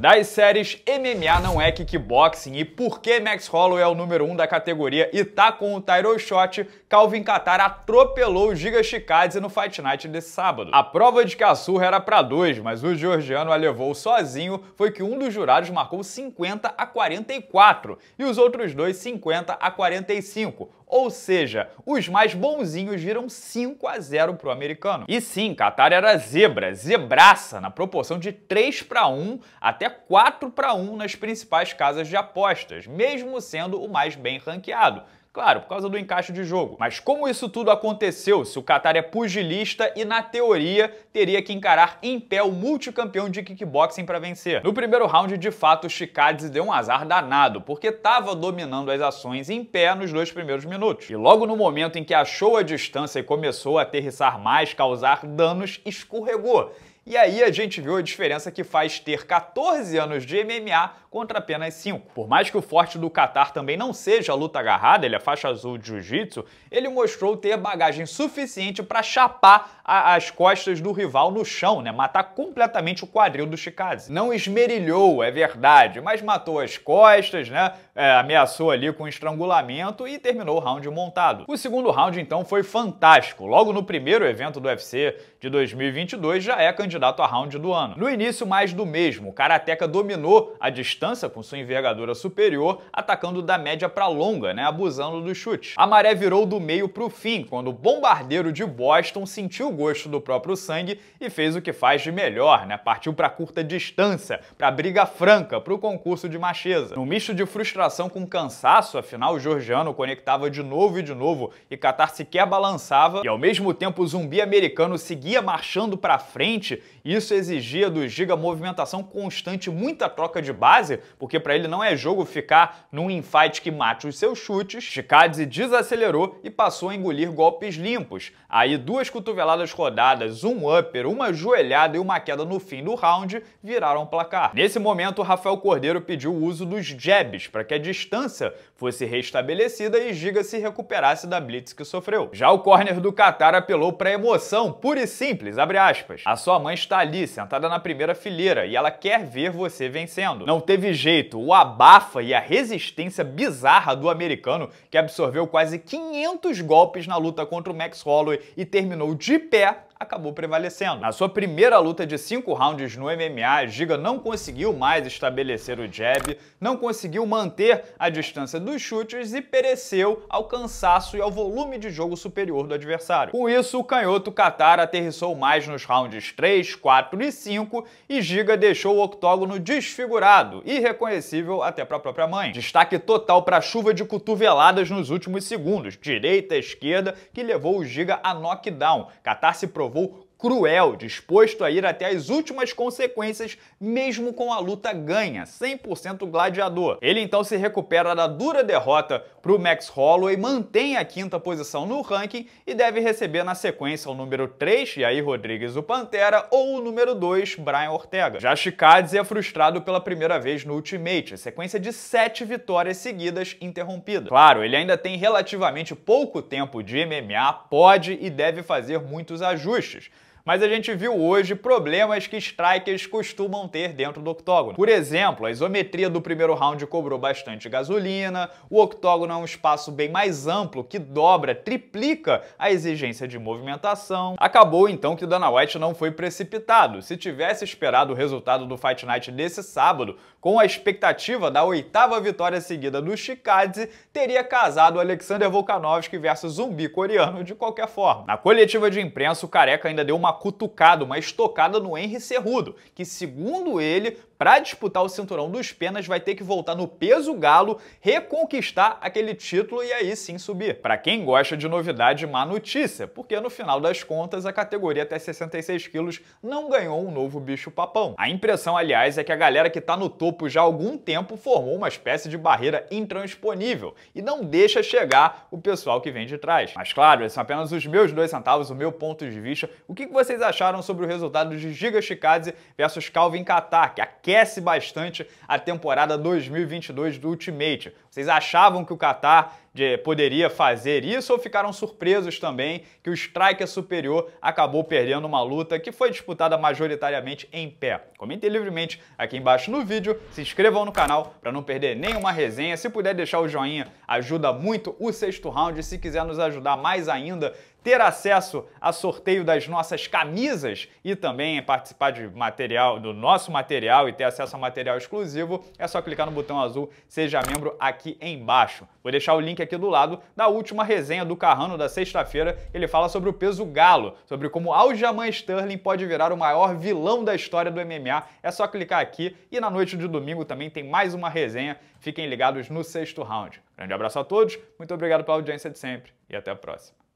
das séries MMA não é kickboxing e por que Max Holloway é o número 1 um da categoria e tá com o Tyro Shot, Calvin Qatar atropelou o Giga Chikadze no Fight Night desse sábado. A prova de que a surra era para dois, mas o georgiano a levou sozinho foi que um dos jurados marcou 50 a 44 e os outros dois 50 a 45, ou seja, os mais bonzinhos viram 5 a 0 pro americano. E sim, Qatar era zebra, zebraça, na proporção de 3 para 1 até 4 para 1 nas principais casas de apostas, mesmo sendo o mais bem ranqueado. Claro, por causa do encaixe de jogo. Mas como isso tudo aconteceu se o Qatar é pugilista e, na teoria, teria que encarar em pé o multicampeão de kickboxing para vencer? No primeiro round, de fato, o Chikadze deu um azar danado, porque estava dominando as ações em pé nos dois primeiros minutos. E logo no momento em que achou a distância e começou a aterrissar mais, causar danos, escorregou e aí a gente viu a diferença que faz ter 14 anos de MMA contra apenas 5. Por mais que o forte do Qatar também não seja a luta agarrada, ele é faixa azul de jiu-jitsu, ele mostrou ter bagagem suficiente para chapar a, as costas do rival no chão, né? Matar completamente o quadril do Chikaze. Não esmerilhou, é verdade, mas matou as costas, né? É, ameaçou ali com estrangulamento e terminou o round montado. O segundo round então foi fantástico. Logo no primeiro evento do UFC de 2022 já é candidato candidato a round do ano. No início, mais do mesmo, o Karateka dominou a distância com sua envergadura superior, atacando da média para longa, né, abusando do chute. A maré virou do meio para o fim, quando o bombardeiro de Boston sentiu o gosto do próprio sangue e fez o que faz de melhor, né, partiu para curta distância, para briga franca, para o concurso de macheza. No misto de frustração com cansaço, afinal o georgiano conectava de novo e de novo e Qatar sequer balançava, e ao mesmo tempo o zumbi americano seguia marchando para frente, isso exigia do Giga movimentação constante, muita troca de base, porque para ele não é jogo ficar num infight que mate os seus chutes. Chikadze desacelerou e passou a engolir golpes limpos. Aí duas cotoveladas rodadas, um upper, uma joelhada e uma queda no fim do round viraram placar. Nesse momento, Rafael Cordeiro pediu o uso dos jabs para que a distância fosse restabelecida e Giga se recuperasse da blitz que sofreu. Já o corner do Qatar apelou para emoção, pura e simples, abre aspas. A sua mãe mãe está ali, sentada na primeira fileira, e ela quer ver você vencendo. Não teve jeito, o abafa e a resistência bizarra do americano que absorveu quase 500 golpes na luta contra o Max Holloway e terminou de pé acabou prevalecendo. Na sua primeira luta de cinco rounds no MMA, Giga não conseguiu mais estabelecer o jab, não conseguiu manter a distância dos chutes e pereceu ao cansaço e ao volume de jogo superior do adversário. Com isso, o canhoto Qatar aterrissou mais nos rounds 3, 4 e 5 e Giga deixou o octógono desfigurado, irreconhecível até para a própria mãe. Destaque total para a chuva de cotoveladas nos últimos segundos, direita, esquerda, que levou o Giga a knockdown. Qatar se provou vous cruel, disposto a ir até as últimas consequências, mesmo com a luta ganha, 100% gladiador. Ele então se recupera da dura derrota para o Max Holloway, mantém a quinta posição no ranking e deve receber na sequência o número 3, aí Rodrigues o Pantera, ou o número 2, Brian Ortega. Já Chicades é frustrado pela primeira vez no Ultimate, sequência de sete vitórias seguidas interrompida. Claro, ele ainda tem relativamente pouco tempo de MMA, pode e deve fazer muitos ajustes mas a gente viu hoje problemas que strikers costumam ter dentro do octógono. Por exemplo, a isometria do primeiro round cobrou bastante gasolina, o octógono é um espaço bem mais amplo que dobra, triplica a exigência de movimentação. Acabou então que Dana White não foi precipitado. Se tivesse esperado o resultado do Fight Night desse sábado, com a expectativa da oitava vitória seguida do Shikadze, teria casado Alexander Volkanovski versus zumbi coreano de qualquer forma. Na coletiva de imprensa, o Careca ainda deu uma cutucada, uma estocada no Henry Cerrudo, que segundo ele para disputar o cinturão dos penas, vai ter que voltar no peso galo, reconquistar aquele título e aí sim subir. Para quem gosta de novidade, má notícia, porque no final das contas a categoria até 66 quilos não ganhou um novo bicho-papão. A impressão, aliás, é que a galera que está no topo já há algum tempo formou uma espécie de barreira intransponível e não deixa chegar o pessoal que vem de trás. Mas claro, esses são apenas os meus dois centavos, o meu ponto de vista. O que vocês acharam sobre o resultado de Giga Chikadze versus Calvin Katar, que é aquece bastante a temporada 2022 do Ultimate. Vocês achavam que o Qatar de, poderia fazer isso ou ficaram surpresos também que o striker superior acabou perdendo uma luta que foi disputada majoritariamente em pé? Comentem livremente aqui embaixo no vídeo, se inscrevam no canal para não perder nenhuma resenha. Se puder deixar o joinha, ajuda muito o sexto round. Se quiser nos ajudar mais ainda, ter acesso a sorteio das nossas camisas e também participar de material do nosso material e ter acesso a material exclusivo, é só clicar no botão azul Seja Membro aqui embaixo. Vou deixar o link aqui do lado da última resenha do Carrano da sexta-feira. Ele fala sobre o peso galo, sobre como Aljamain Sterling pode virar o maior vilão da história do MMA. É só clicar aqui e na noite de domingo também tem mais uma resenha. Fiquem ligados no sexto round. Grande abraço a todos, muito obrigado pela audiência de sempre e até a próxima.